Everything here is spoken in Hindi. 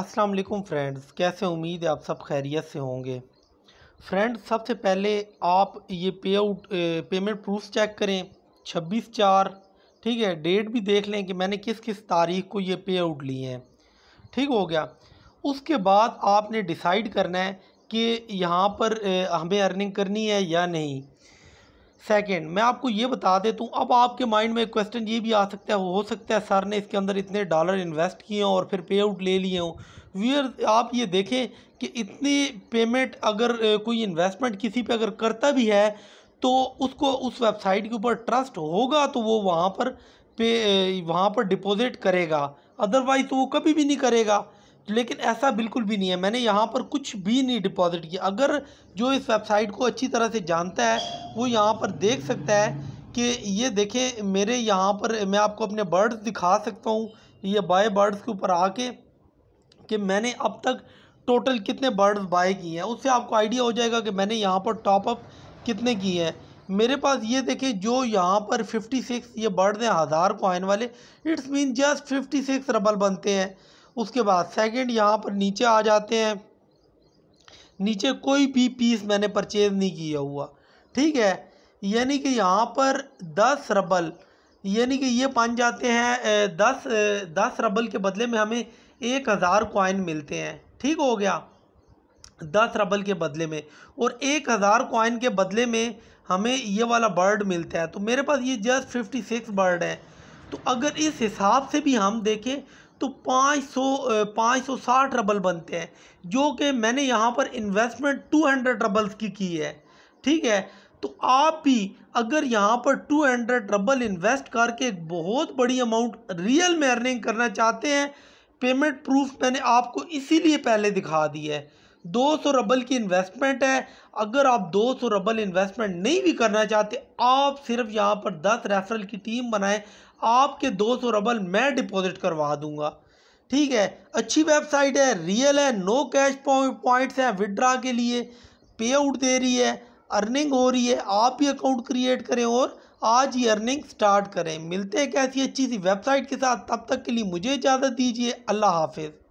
अस्सलाम वालेकुम फ्रेंड्स कैसे उम्मीद है आप सब खैरियत से होंगे फ्रेंड्स सबसे पहले आप ये पे आउट पेमेंट प्रूफ चेक करें छब्बीस चार ठीक है डेट भी देख लें कि मैंने किस किस तारीख को ये पे आउट लिए हैं ठीक हो गया उसके बाद आपने डिसाइड करना है कि यहाँ पर हमें अर्निंग करनी है या नहीं सेकंड मैं आपको ये बता देता हूँ अब आपके माइंड में क्वेश्चन ये भी आ सकता है हो सकता है सर ने इसके अंदर इतने डॉलर इन्वेस्ट किए हों और फिर पे आउट ले लिए हों व्यूअर आप ये देखें कि इतनी पेमेंट अगर कोई इन्वेस्टमेंट किसी पे अगर करता भी है तो उसको उस वेबसाइट के ऊपर ट्रस्ट होगा तो वो वहाँ पर पे वहाँ पर डिपोजिट करेगा अदरवाइज़ तो वो कभी भी नहीं करेगा लेकिन ऐसा बिल्कुल भी नहीं है मैंने यहाँ पर कुछ भी नहीं डिपॉजिट किया अगर जो इस वेबसाइट को अच्छी तरह से जानता है वो यहाँ पर देख सकता है कि ये देखें मेरे यहाँ पर मैं आपको अपने बर्ड्स दिखा सकता हूँ ये बाय बर्ड्स के ऊपर आके कि मैंने अब तक टोटल कितने बर्ड्स बाय किए हैं उससे आपको आइडिया हो जाएगा कि मैंने यहाँ पर टॉपअप कितने किए हैं मेरे पास ये देखें जो यहाँ पर 56 ये बर्ड्स हैं हज़ार कोइन वाले इट्स मीन जस्ट 56 रबल बनते हैं उसके बाद सेकंड यहाँ पर नीचे आ जाते हैं नीचे कोई भी पीस मैंने परचेज़ नहीं किया हुआ ठीक है यानी कि यहाँ पर दस रबल यानी कि ये बन जाते हैं दस दस रबल के बदले में हमें एक हज़ार कॉइन मिलते हैं ठीक हो गया दस रबल के बदले में और एक हज़ार कॉइन के बदले में हमें ये वाला बर्ड मिलता है तो मेरे पास ये जस्ट फिफ्टी सिक्स बर्ड है तो अगर इस हिसाब से भी हम देखें तो पाँच सौ पाँच सौ साठ रबल बनते हैं जो कि मैंने यहाँ पर इन्वेस्टमेंट टू हंड्रेड रबल्स की की है ठीक है तो आप भी अगर यहाँ पर टू हंड्रेड रबल इन्वेस्ट करके एक बहुत बड़ी अमाउंट रियल में अर्निंग करना चाहते हैं पेमेंट प्रूफ मैंने आपको इसीलिए पहले दिखा दी है दो सौ रबल की इन्वेस्टमेंट है अगर आप दो सौ रबल इन्वेस्टमेंट नहीं भी करना चाहते आप सिर्फ यहाँ पर दस रेफरल की टीम बनाएं आपके दो सौ रबल मैं डिपॉजिट करवा दूँगा ठीक है अच्छी वेबसाइट है रियल है नो कैश पॉइंट्स हैं विड्रा के लिए पे आउट दे रही है अर्निंग हो रही है आप ही अकाउंट क्रिएट करें और आज ही अर्निंग स्टार्ट करें मिलते हैं कैसी अच्छी सी वेबसाइट के साथ तब तक के लिए मुझे इजाज़त दीजिए अल्लाह हाफिज़